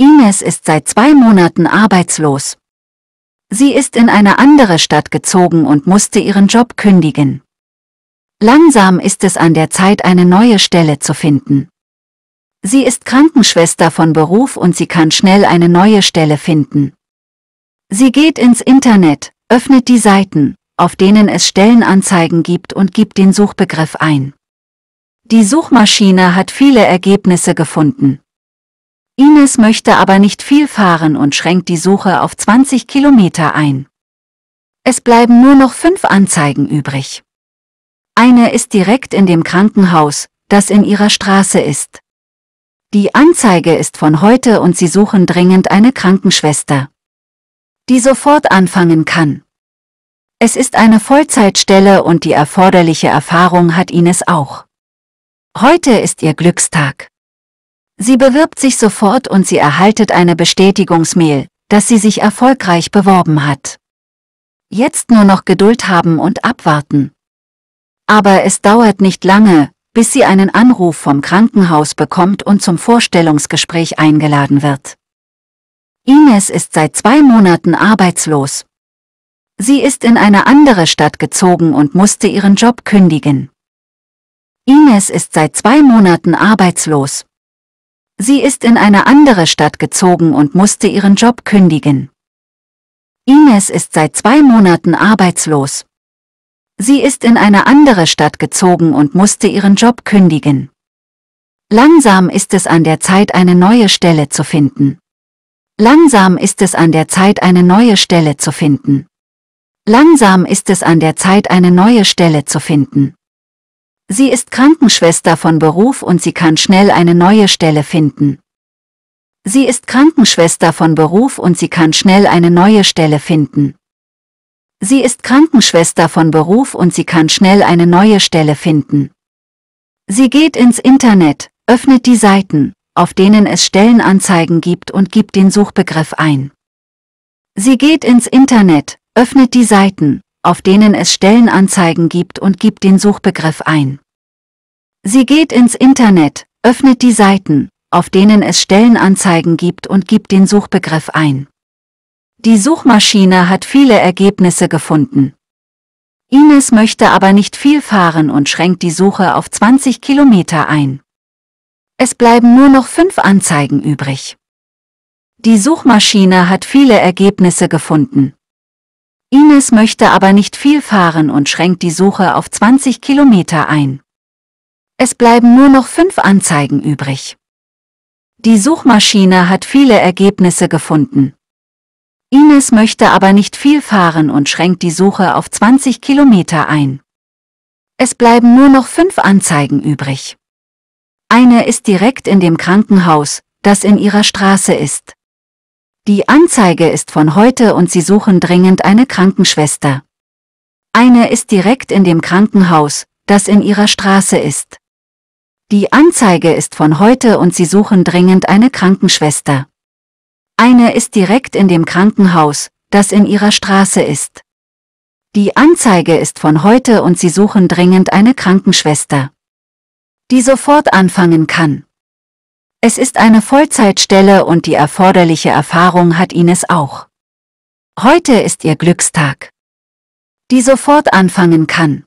Ines ist seit zwei Monaten arbeitslos. Sie ist in eine andere Stadt gezogen und musste ihren Job kündigen. Langsam ist es an der Zeit, eine neue Stelle zu finden. Sie ist Krankenschwester von Beruf und sie kann schnell eine neue Stelle finden. Sie geht ins Internet, öffnet die Seiten, auf denen es Stellenanzeigen gibt und gibt den Suchbegriff ein. Die Suchmaschine hat viele Ergebnisse gefunden. Ines möchte aber nicht viel fahren und schränkt die Suche auf 20 Kilometer ein. Es bleiben nur noch fünf Anzeigen übrig. Eine ist direkt in dem Krankenhaus, das in ihrer Straße ist. Die Anzeige ist von heute und sie suchen dringend eine Krankenschwester, die sofort anfangen kann. Es ist eine Vollzeitstelle und die erforderliche Erfahrung hat Ines auch. Heute ist ihr Glückstag. Sie bewirbt sich sofort und sie erhaltet eine Bestätigungsmail, dass sie sich erfolgreich beworben hat. Jetzt nur noch Geduld haben und abwarten. Aber es dauert nicht lange, bis sie einen Anruf vom Krankenhaus bekommt und zum Vorstellungsgespräch eingeladen wird. Ines ist seit zwei Monaten arbeitslos. Sie ist in eine andere Stadt gezogen und musste ihren Job kündigen. Ines ist seit zwei Monaten arbeitslos. Sie ist in eine andere Stadt gezogen und musste ihren Job kündigen. Ines ist seit zwei Monaten arbeitslos. Sie ist in eine andere Stadt gezogen und musste ihren Job kündigen. Langsam ist es an der Zeit, eine neue Stelle zu finden. Langsam ist es an der Zeit, eine neue Stelle zu finden. Langsam ist es an der Zeit, eine neue Stelle zu finden. Sie ist Krankenschwester von Beruf und sie kann schnell eine neue Stelle finden. Sie ist Krankenschwester von Beruf und sie kann schnell eine neue Stelle finden. Sie ist Krankenschwester von Beruf und sie kann schnell eine neue Stelle finden. Sie geht ins Internet, öffnet die Seiten, auf denen es Stellenanzeigen gibt und gibt den Suchbegriff ein. Sie geht ins Internet, öffnet die Seiten, auf denen es Stellenanzeigen gibt und gibt den Suchbegriff ein. Sie geht ins Internet, öffnet die Seiten, auf denen es Stellenanzeigen gibt und gibt den Suchbegriff ein. Die Suchmaschine hat viele Ergebnisse gefunden. Ines möchte aber nicht viel fahren und schränkt die Suche auf 20 Kilometer ein. Es bleiben nur noch fünf Anzeigen übrig. Die Suchmaschine hat viele Ergebnisse gefunden. Ines möchte aber nicht viel fahren und schränkt die Suche auf 20 Kilometer ein. Es bleiben nur noch fünf Anzeigen übrig. Die Suchmaschine hat viele Ergebnisse gefunden. Ines möchte aber nicht viel fahren und schränkt die Suche auf 20 Kilometer ein. Es bleiben nur noch fünf Anzeigen übrig. Eine ist direkt in dem Krankenhaus, das in ihrer Straße ist. Die Anzeige ist von heute und Sie suchen dringend eine Krankenschwester. Eine ist direkt in dem Krankenhaus, das in Ihrer Straße ist. Die Anzeige ist von heute und Sie suchen dringend eine Krankenschwester. Eine ist direkt in dem Krankenhaus, das in Ihrer Straße ist. Die Anzeige ist von heute und Sie suchen dringend eine Krankenschwester, die sofort anfangen kann. Es ist eine Vollzeitstelle und die erforderliche Erfahrung hat Ines auch. Heute ist ihr Glückstag. Die sofort anfangen kann.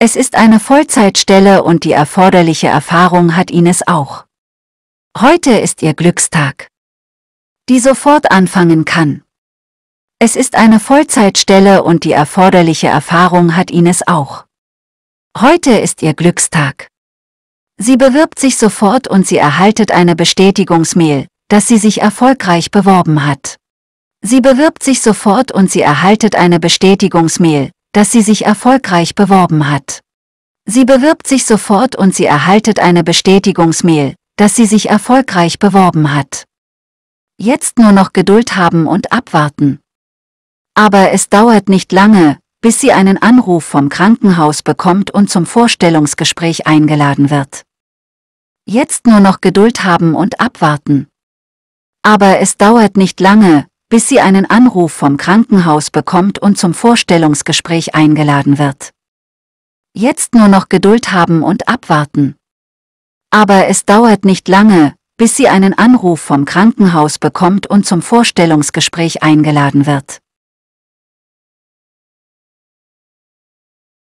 Es ist eine Vollzeitstelle und die erforderliche Erfahrung hat Ines auch. Heute ist ihr Glückstag. Die sofort anfangen kann. Es ist eine Vollzeitstelle und die erforderliche Erfahrung hat Ines auch. Heute ist ihr Glückstag. Sie bewirbt sich sofort und sie erhaltet eine Bestätigungsmail, dass sie sich erfolgreich beworben hat. Sie bewirbt sich sofort und sie erhaltet eine Bestätigungsmail, dass sie sich erfolgreich beworben hat. Sie bewirbt sich sofort und sie erhaltet eine Bestätigungsmail, dass sie sich erfolgreich beworben hat. Jetzt nur noch Geduld haben und abwarten. Aber es dauert nicht lange, bis sie einen Anruf vom Krankenhaus bekommt und zum Vorstellungsgespräch eingeladen wird. Jetzt nur noch Geduld haben und abwarten. Aber es dauert nicht lange, bis sie einen Anruf vom Krankenhaus bekommt und zum Vorstellungsgespräch eingeladen wird. Jetzt nur noch Geduld haben und abwarten. Aber es dauert nicht lange, bis sie einen Anruf vom Krankenhaus bekommt und zum Vorstellungsgespräch eingeladen wird.